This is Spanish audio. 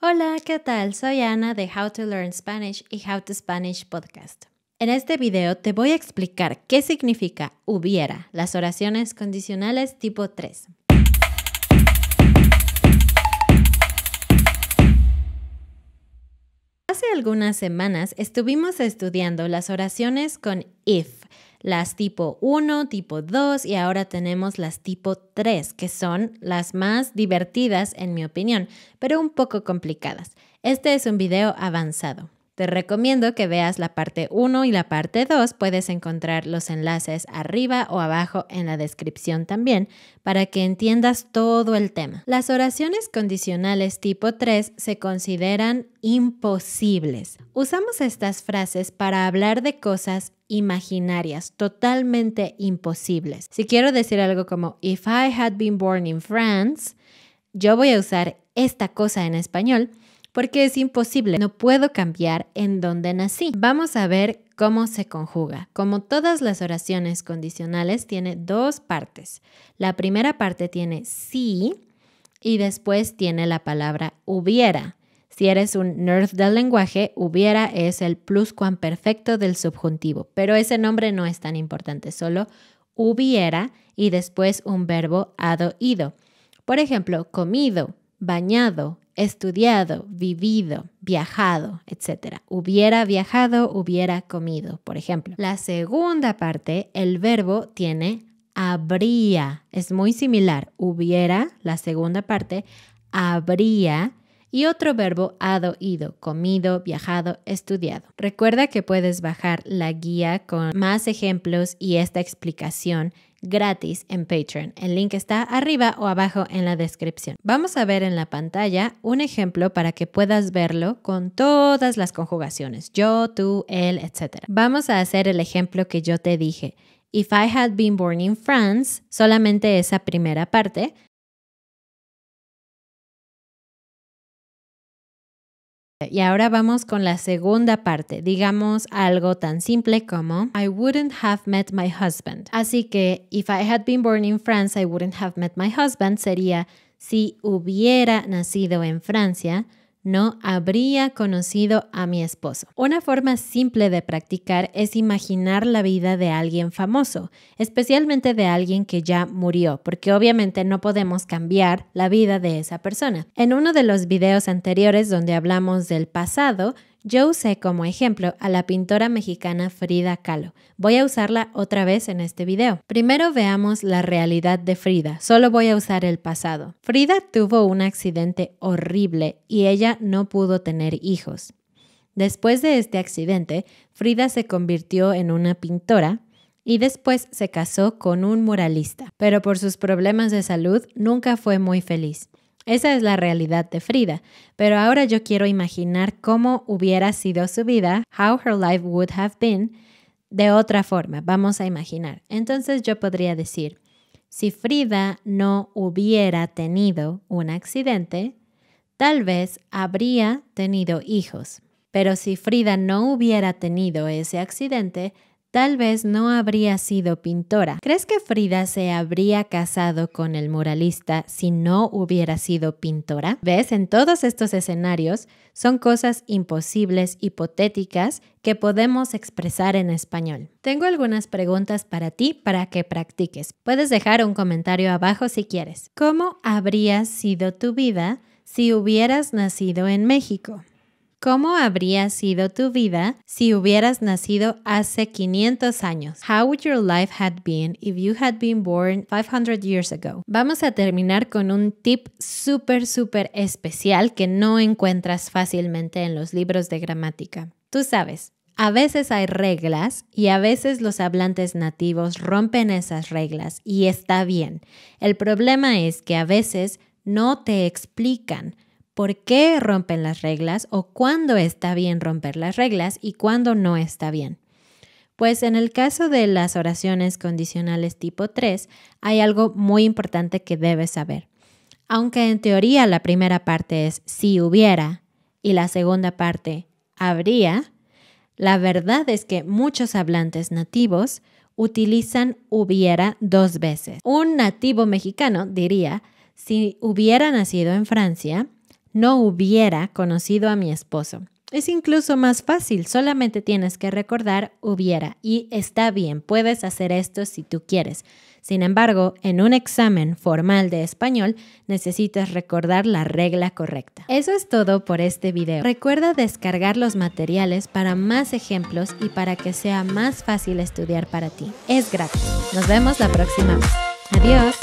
Hola, ¿qué tal? Soy Ana de How to Learn Spanish y How to Spanish Podcast. En este video te voy a explicar qué significa hubiera, las oraciones condicionales tipo 3. Hace algunas semanas estuvimos estudiando las oraciones con if, las tipo 1, tipo 2 y ahora tenemos las tipo 3, que son las más divertidas en mi opinión, pero un poco complicadas. Este es un video avanzado. Te recomiendo que veas la parte 1 y la parte 2. Puedes encontrar los enlaces arriba o abajo en la descripción también para que entiendas todo el tema. Las oraciones condicionales tipo 3 se consideran imposibles. Usamos estas frases para hablar de cosas imaginarias, totalmente imposibles. Si quiero decir algo como If I had been born in France, yo voy a usar esta cosa en español porque es imposible, no puedo cambiar en donde nací. Vamos a ver cómo se conjuga. Como todas las oraciones condicionales, tiene dos partes. La primera parte tiene sí y después tiene la palabra hubiera. Si eres un nerd del lenguaje, hubiera es el pluscuamperfecto del subjuntivo, pero ese nombre no es tan importante, solo hubiera y después un verbo adoído. Por ejemplo, comido, bañado, estudiado, vivido, viajado, etc. Hubiera viajado, hubiera comido, por ejemplo. La segunda parte, el verbo tiene habría. Es muy similar. Hubiera, la segunda parte, habría. Y otro verbo ha ido, comido, viajado, estudiado. Recuerda que puedes bajar la guía con más ejemplos y esta explicación gratis en Patreon. El link está arriba o abajo en la descripción. Vamos a ver en la pantalla un ejemplo para que puedas verlo con todas las conjugaciones, yo, tú, él, etc. Vamos a hacer el ejemplo que yo te dije. If I had been born in France, solamente esa primera parte, Y ahora vamos con la segunda parte, digamos algo tan simple como I wouldn't have met my husband. Así que if I had been born in France, I wouldn't have met my husband sería si hubiera nacido en Francia, no habría conocido a mi esposo. Una forma simple de practicar es imaginar la vida de alguien famoso, especialmente de alguien que ya murió, porque obviamente no podemos cambiar la vida de esa persona. En uno de los videos anteriores donde hablamos del pasado, yo usé como ejemplo a la pintora mexicana Frida Kahlo. Voy a usarla otra vez en este video. Primero veamos la realidad de Frida. Solo voy a usar el pasado. Frida tuvo un accidente horrible y ella no pudo tener hijos. Después de este accidente, Frida se convirtió en una pintora y después se casó con un muralista, pero por sus problemas de salud nunca fue muy feliz. Esa es la realidad de Frida, pero ahora yo quiero imaginar cómo hubiera sido su vida, how her life would have been, de otra forma, vamos a imaginar. Entonces yo podría decir, si Frida no hubiera tenido un accidente, tal vez habría tenido hijos. Pero si Frida no hubiera tenido ese accidente, tal vez no habría sido pintora. ¿Crees que Frida se habría casado con el muralista si no hubiera sido pintora? ¿Ves? En todos estos escenarios son cosas imposibles, hipotéticas, que podemos expresar en español. Tengo algunas preguntas para ti para que practiques. Puedes dejar un comentario abajo si quieres. ¿Cómo habría sido tu vida si hubieras nacido en México? ¿Cómo habría sido tu vida si hubieras nacido hace 500 años? How would your life had been if you had been born 500 years ago? Vamos a terminar con un tip súper, súper especial que no encuentras fácilmente en los libros de gramática. Tú sabes, a veces hay reglas y a veces los hablantes nativos rompen esas reglas y está bien. El problema es que a veces no te explican por qué rompen las reglas o cuándo está bien romper las reglas y cuándo no está bien. Pues en el caso de las oraciones condicionales tipo 3, hay algo muy importante que debes saber. Aunque en teoría la primera parte es si hubiera y la segunda parte habría, la verdad es que muchos hablantes nativos utilizan hubiera dos veces. Un nativo mexicano diría, si hubiera nacido en Francia, no hubiera conocido a mi esposo. Es incluso más fácil, solamente tienes que recordar hubiera y está bien, puedes hacer esto si tú quieres. Sin embargo, en un examen formal de español necesitas recordar la regla correcta. Eso es todo por este video. Recuerda descargar los materiales para más ejemplos y para que sea más fácil estudiar para ti. Es gratis. Nos vemos la próxima Adiós.